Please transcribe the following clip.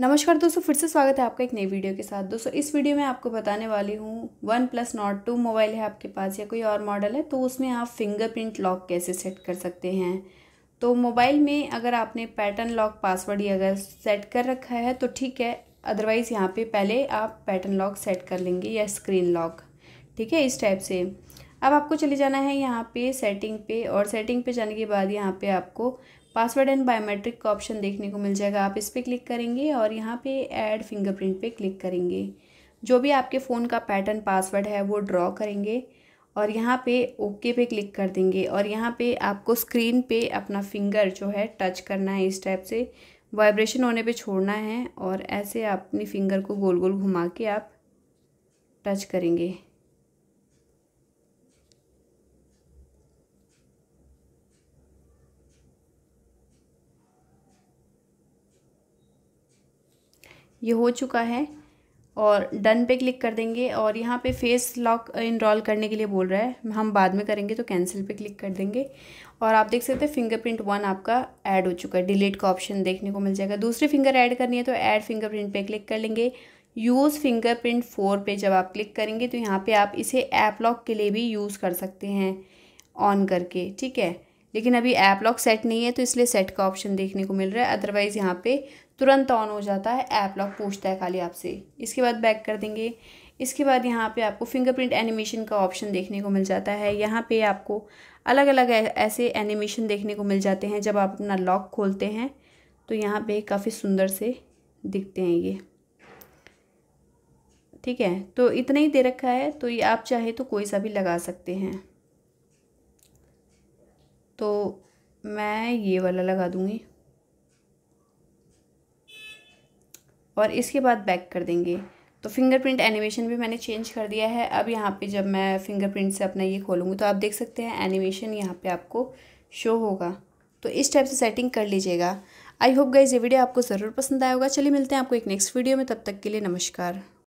नमस्कार दोस्तों फिर से स्वागत है आपका एक नई वीडियो के साथ दोस्तों इस वीडियो में आपको बताने वाली हूँ OnePlus Nord two mobile है आपके पास या कोई और मॉडल है तो उसमें आप फिंगरप्रिंट लॉक कैसे सेट कर सकते हैं तो मोबाइल में अगर आपने पैटर्न लॉक पासवर्ड ही अगर सेट कर रखा है तो ठीक है अदरवाइज़ यहाँ पर पहले आप पैटर्न लॉक सेट कर लेंगे या स्क्रीन लॉक ठीक है इस टाइप से अब आपको चले जाना है यहाँ पे सेटिंग पे और सेटिंग पे जाने के बाद यहाँ पे आपको पासवर्ड एंड बायोमेट्रिक का ऑप्शन देखने को मिल जाएगा आप इस पर क्लिक करेंगे और यहाँ पे ऐड फिंगरप्रिंट पे क्लिक करेंगे जो भी आपके फ़ोन का पैटर्न पासवर्ड है वो ड्रॉ करेंगे और यहाँ पे ओके पे क्लिक कर देंगे और यहाँ पे आपको स्क्रीन पे अपना फिंगर जो है टच करना है इस टाइप से वाइब्रेशन होने पे छोड़ना है और ऐसे अपनी फिंगर को गोल गोल घुमा के आप टच करेंगे ये हो चुका है और डन पे क्लिक कर देंगे और यहाँ पे फेस लॉक इनरोल करने के लिए बोल रहा है हम बाद में करेंगे तो कैंसिल पे क्लिक कर देंगे और आप देख सकते हैं फिंगरप्रिंट वन आपका ऐड हो चुका है डिलीट का ऑप्शन देखने को मिल जाएगा दूसरी फिंगर ऐड करनी है तो ऐड फिंगरप्रिंट पे क्लिक कर लेंगे यूज़ फिंगरप्रिंट फोर पे जब आप क्लिक करेंगे तो यहाँ पर आप इसे ऐप लॉक के लिए भी यूज़ कर सकते हैं ऑन करके ठीक है लेकिन अभी ऐप लॉक सेट नहीं है तो इसलिए सेट का ऑप्शन देखने को मिल रहा है अदरवाइज़ यहाँ पर तुरंत ऑन हो जाता है ऐप लॉक पूछता है खाली आपसे इसके बाद बैक कर देंगे इसके बाद यहाँ पे आपको फिंगरप्रिंट एनिमेशन का ऑप्शन देखने को मिल जाता है यहाँ पे आपको अलग अलग ऐसे एनिमेशन देखने को मिल जाते हैं जब आप अपना लॉक खोलते हैं तो यहाँ पे काफ़ी सुंदर से दिखते हैं ये ठीक है तो इतना ही दे रखा है तो ये आप चाहे तो कोई सा भी लगा सकते हैं तो मैं ये वाला लगा दूँगी और इसके बाद बैक कर देंगे तो फिंगरप्रिंट एनिमेशन भी मैंने चेंज कर दिया है अब यहाँ पे जब मैं फिंगरप्रिंट से अपना ये खोलूँगी तो आप देख सकते हैं एनिमेशन यहाँ पे आपको शो होगा तो इस टाइप से सेटिंग कर लीजिएगा आई होप गाइज ये वीडियो आपको ज़रूर पसंद आएगा चलिए मिलते हैं आपको एक नेक्स्ट वीडियो में तब तक के लिए नमस्कार